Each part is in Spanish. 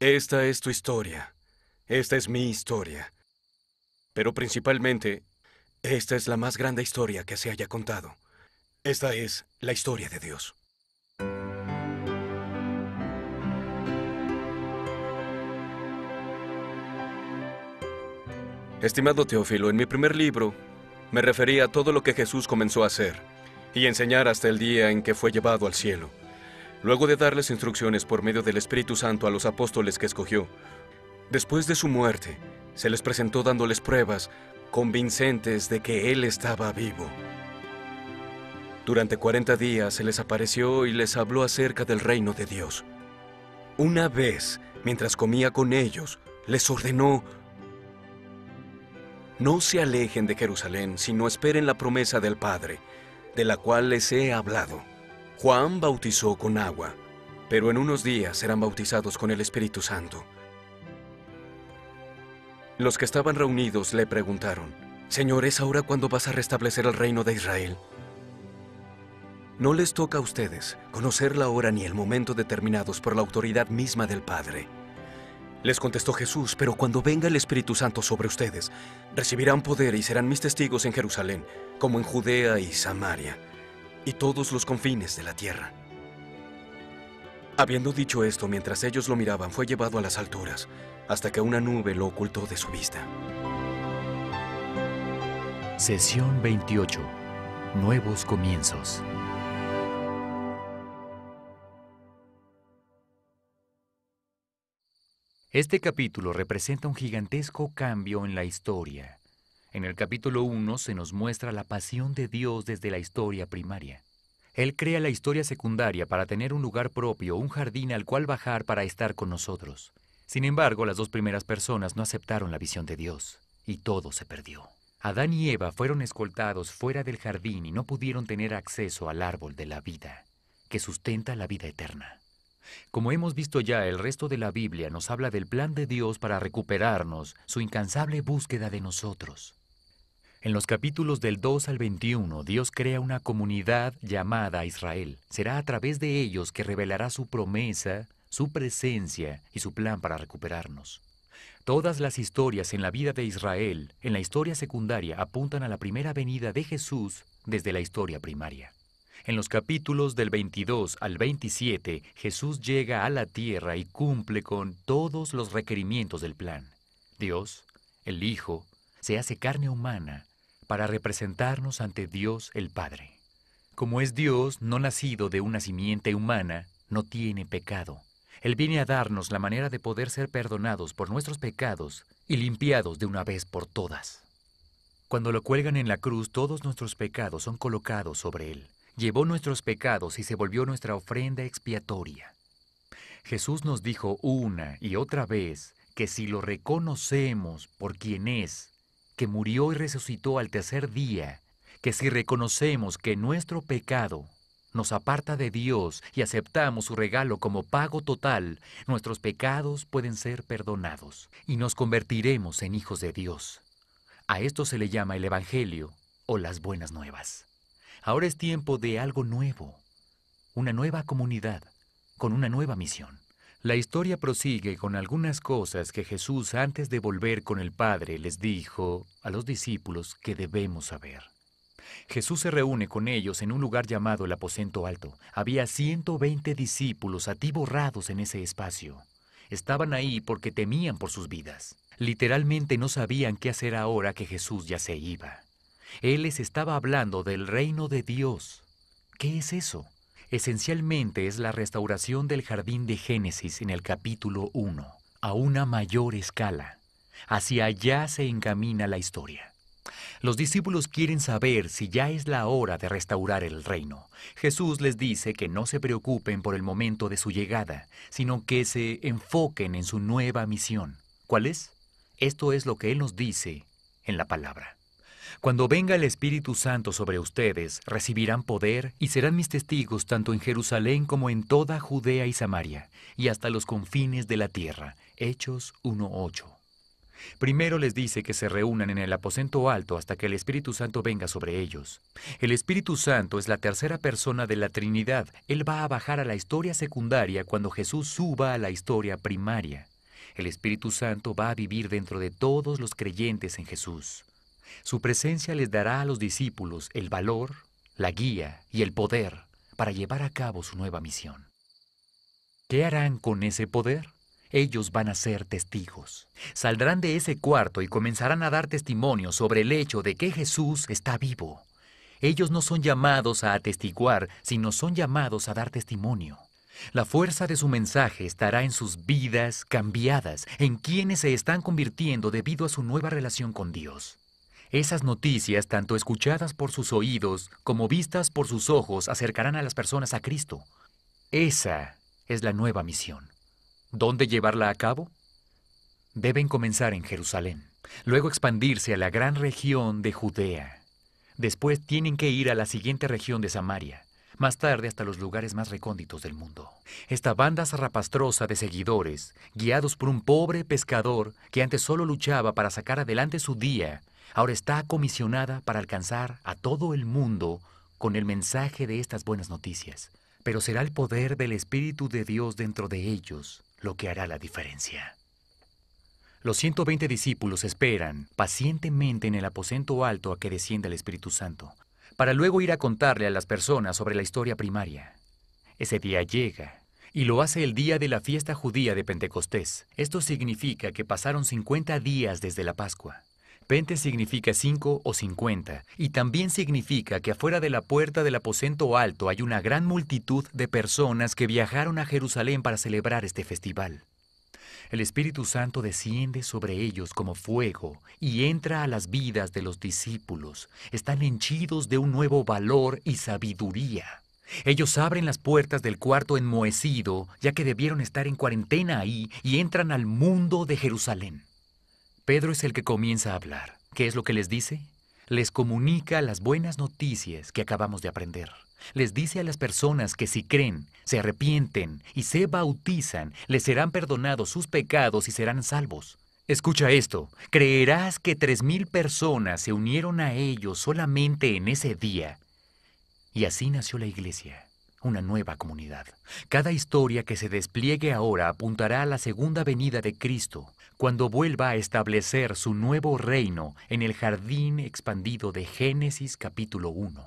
Esta es tu historia. Esta es mi historia. Pero principalmente, esta es la más grande historia que se haya contado. Esta es la historia de Dios. Estimado Teófilo, en mi primer libro me refería a todo lo que Jesús comenzó a hacer y enseñar hasta el día en que fue llevado al cielo luego de darles instrucciones por medio del Espíritu Santo a los apóstoles que escogió. Después de su muerte, se les presentó dándoles pruebas convincentes de que Él estaba vivo. Durante 40 días se les apareció y les habló acerca del reino de Dios. Una vez, mientras comía con ellos, les ordenó, no se alejen de Jerusalén, sino esperen la promesa del Padre, de la cual les he hablado. Juan bautizó con agua, pero en unos días serán bautizados con el Espíritu Santo. Los que estaban reunidos le preguntaron, Señor, ¿es ahora cuando vas a restablecer el reino de Israel? No les toca a ustedes conocer la hora ni el momento determinados por la autoridad misma del Padre. Les contestó Jesús, pero cuando venga el Espíritu Santo sobre ustedes, recibirán poder y serán mis testigos en Jerusalén, como en Judea y Samaria y todos los confines de la tierra. Habiendo dicho esto, mientras ellos lo miraban, fue llevado a las alturas, hasta que una nube lo ocultó de su vista. Sesión 28. Nuevos comienzos. Este capítulo representa un gigantesco cambio en la historia. En el capítulo 1 se nos muestra la pasión de Dios desde la historia primaria. Él crea la historia secundaria para tener un lugar propio, un jardín al cual bajar para estar con nosotros. Sin embargo, las dos primeras personas no aceptaron la visión de Dios, y todo se perdió. Adán y Eva fueron escoltados fuera del jardín y no pudieron tener acceso al árbol de la vida, que sustenta la vida eterna. Como hemos visto ya, el resto de la Biblia nos habla del plan de Dios para recuperarnos, su incansable búsqueda de nosotros. En los capítulos del 2 al 21, Dios crea una comunidad llamada Israel. Será a través de ellos que revelará su promesa, su presencia y su plan para recuperarnos. Todas las historias en la vida de Israel, en la historia secundaria, apuntan a la primera venida de Jesús desde la historia primaria. En los capítulos del 22 al 27, Jesús llega a la tierra y cumple con todos los requerimientos del plan. Dios, el Hijo, se hace carne humana para representarnos ante Dios el Padre. Como es Dios no nacido de una simiente humana, no tiene pecado. Él viene a darnos la manera de poder ser perdonados por nuestros pecados y limpiados de una vez por todas. Cuando lo cuelgan en la cruz, todos nuestros pecados son colocados sobre Él. Llevó nuestros pecados y se volvió nuestra ofrenda expiatoria. Jesús nos dijo una y otra vez que si lo reconocemos por quien es que murió y resucitó al tercer día, que si reconocemos que nuestro pecado nos aparta de Dios y aceptamos su regalo como pago total, nuestros pecados pueden ser perdonados y nos convertiremos en hijos de Dios. A esto se le llama el Evangelio o las buenas nuevas. Ahora es tiempo de algo nuevo, una nueva comunidad, con una nueva misión. La historia prosigue con algunas cosas que Jesús antes de volver con el Padre les dijo a los discípulos que debemos saber. Jesús se reúne con ellos en un lugar llamado el aposento alto. Había 120 discípulos atiborrados en ese espacio. Estaban ahí porque temían por sus vidas. Literalmente no sabían qué hacer ahora que Jesús ya se iba. Él les estaba hablando del reino de Dios. ¿Qué es eso? esencialmente es la restauración del jardín de Génesis en el capítulo 1, a una mayor escala. Hacia allá se encamina la historia. Los discípulos quieren saber si ya es la hora de restaurar el reino. Jesús les dice que no se preocupen por el momento de su llegada, sino que se enfoquen en su nueva misión. ¿Cuál es? Esto es lo que Él nos dice en la palabra. Cuando venga el Espíritu Santo sobre ustedes, recibirán poder y serán mis testigos tanto en Jerusalén como en toda Judea y Samaria, y hasta los confines de la tierra. Hechos 1.8. Primero les dice que se reúnan en el aposento alto hasta que el Espíritu Santo venga sobre ellos. El Espíritu Santo es la tercera persona de la Trinidad. Él va a bajar a la historia secundaria cuando Jesús suba a la historia primaria. El Espíritu Santo va a vivir dentro de todos los creyentes en Jesús. Su presencia les dará a los discípulos el valor, la guía y el poder para llevar a cabo su nueva misión. ¿Qué harán con ese poder? Ellos van a ser testigos. Saldrán de ese cuarto y comenzarán a dar testimonio sobre el hecho de que Jesús está vivo. Ellos no son llamados a atestiguar, sino son llamados a dar testimonio. La fuerza de su mensaje estará en sus vidas cambiadas, en quienes se están convirtiendo debido a su nueva relación con Dios. Esas noticias, tanto escuchadas por sus oídos como vistas por sus ojos, acercarán a las personas a Cristo. Esa es la nueva misión. ¿Dónde llevarla a cabo? Deben comenzar en Jerusalén, luego expandirse a la gran región de Judea. Después tienen que ir a la siguiente región de Samaria, más tarde hasta los lugares más recónditos del mundo. Esta banda zarrapastrosa de seguidores, guiados por un pobre pescador que antes solo luchaba para sacar adelante su día, Ahora está comisionada para alcanzar a todo el mundo con el mensaje de estas buenas noticias, pero será el poder del Espíritu de Dios dentro de ellos lo que hará la diferencia. Los 120 discípulos esperan pacientemente en el aposento alto a que descienda el Espíritu Santo, para luego ir a contarle a las personas sobre la historia primaria. Ese día llega, y lo hace el día de la fiesta judía de Pentecostés. Esto significa que pasaron 50 días desde la Pascua. 20 significa 5 o 50, y también significa que afuera de la puerta del aposento alto hay una gran multitud de personas que viajaron a Jerusalén para celebrar este festival. El Espíritu Santo desciende sobre ellos como fuego y entra a las vidas de los discípulos. Están henchidos de un nuevo valor y sabiduría. Ellos abren las puertas del cuarto enmohecido, ya que debieron estar en cuarentena ahí, y entran al mundo de Jerusalén. Pedro es el que comienza a hablar. ¿Qué es lo que les dice? Les comunica las buenas noticias que acabamos de aprender. Les dice a las personas que si creen, se arrepienten y se bautizan, les serán perdonados sus pecados y serán salvos. Escucha esto, creerás que tres mil personas se unieron a ellos solamente en ese día. Y así nació la iglesia una nueva comunidad. Cada historia que se despliegue ahora apuntará a la segunda venida de Cristo, cuando vuelva a establecer su nuevo reino en el jardín expandido de Génesis capítulo 1.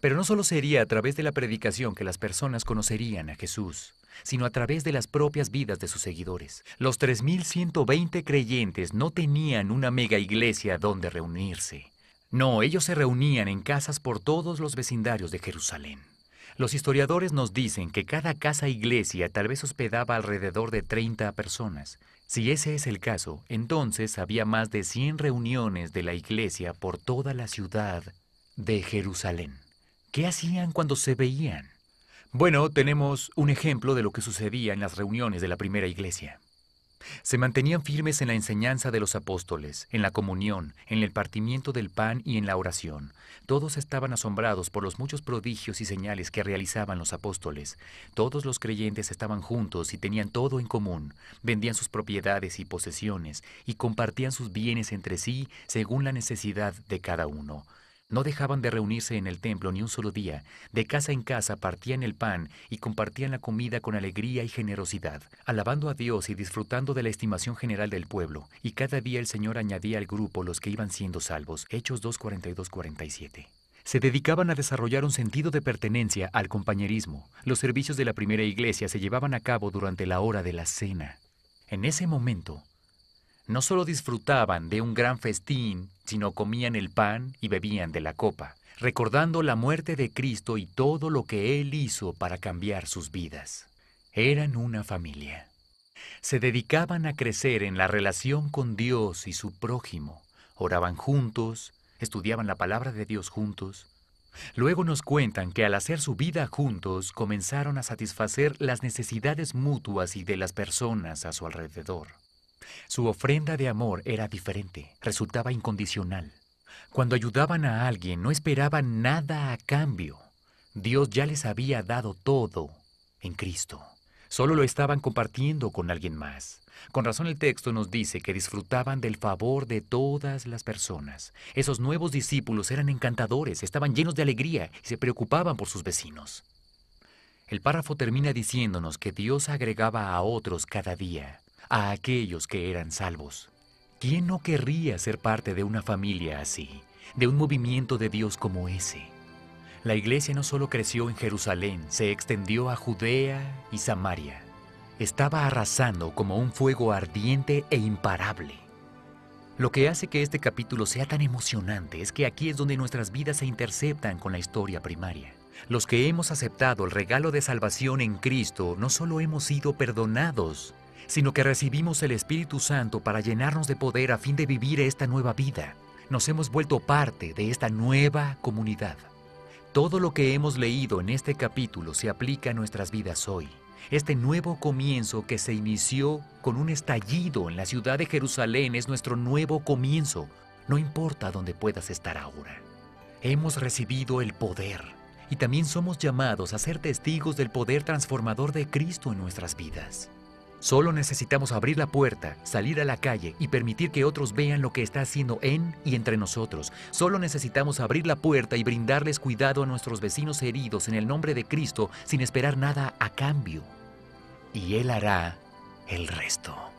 Pero no solo sería a través de la predicación que las personas conocerían a Jesús, sino a través de las propias vidas de sus seguidores. Los 3.120 creyentes no tenían una mega iglesia donde reunirse. No, ellos se reunían en casas por todos los vecindarios de Jerusalén. Los historiadores nos dicen que cada casa-iglesia tal vez hospedaba alrededor de 30 personas. Si ese es el caso, entonces había más de 100 reuniones de la iglesia por toda la ciudad de Jerusalén. ¿Qué hacían cuando se veían? Bueno, tenemos un ejemplo de lo que sucedía en las reuniones de la primera iglesia. Se mantenían firmes en la enseñanza de los apóstoles, en la comunión, en el partimiento del pan y en la oración. Todos estaban asombrados por los muchos prodigios y señales que realizaban los apóstoles. Todos los creyentes estaban juntos y tenían todo en común. Vendían sus propiedades y posesiones y compartían sus bienes entre sí según la necesidad de cada uno. No dejaban de reunirse en el templo ni un solo día. De casa en casa partían el pan y compartían la comida con alegría y generosidad, alabando a Dios y disfrutando de la estimación general del pueblo. Y cada día el Señor añadía al grupo los que iban siendo salvos. Hechos 2.42-47 se dedicaban a desarrollar un sentido de pertenencia al compañerismo. Los servicios de la primera iglesia se llevaban a cabo durante la hora de la cena. En ese momento, no solo disfrutaban de un gran festín, sino comían el pan y bebían de la copa, recordando la muerte de Cristo y todo lo que Él hizo para cambiar sus vidas. Eran una familia. Se dedicaban a crecer en la relación con Dios y su prójimo, oraban juntos, estudiaban la palabra de Dios juntos, Luego nos cuentan que al hacer su vida juntos comenzaron a satisfacer las necesidades mutuas y de las personas a su alrededor. Su ofrenda de amor era diferente, resultaba incondicional. Cuando ayudaban a alguien no esperaban nada a cambio. Dios ya les había dado todo en Cristo. Solo lo estaban compartiendo con alguien más. Con razón el texto nos dice que disfrutaban del favor de todas las personas. Esos nuevos discípulos eran encantadores, estaban llenos de alegría y se preocupaban por sus vecinos. El párrafo termina diciéndonos que Dios agregaba a otros cada día a aquellos que eran salvos. ¿Quién no querría ser parte de una familia así, de un movimiento de Dios como ese? La iglesia no solo creció en Jerusalén, se extendió a Judea y Samaria. Estaba arrasando como un fuego ardiente e imparable. Lo que hace que este capítulo sea tan emocionante es que aquí es donde nuestras vidas se interceptan con la historia primaria. Los que hemos aceptado el regalo de salvación en Cristo no solo hemos sido perdonados, sino que recibimos el Espíritu Santo para llenarnos de poder a fin de vivir esta nueva vida. Nos hemos vuelto parte de esta nueva comunidad. Todo lo que hemos leído en este capítulo se aplica a nuestras vidas hoy. Este nuevo comienzo que se inició con un estallido en la ciudad de Jerusalén es nuestro nuevo comienzo, no importa dónde puedas estar ahora. Hemos recibido el poder y también somos llamados a ser testigos del poder transformador de Cristo en nuestras vidas. Solo necesitamos abrir la puerta, salir a la calle y permitir que otros vean lo que está haciendo en y entre nosotros. Solo necesitamos abrir la puerta y brindarles cuidado a nuestros vecinos heridos en el nombre de Cristo sin esperar nada a cambio. Y Él hará el resto.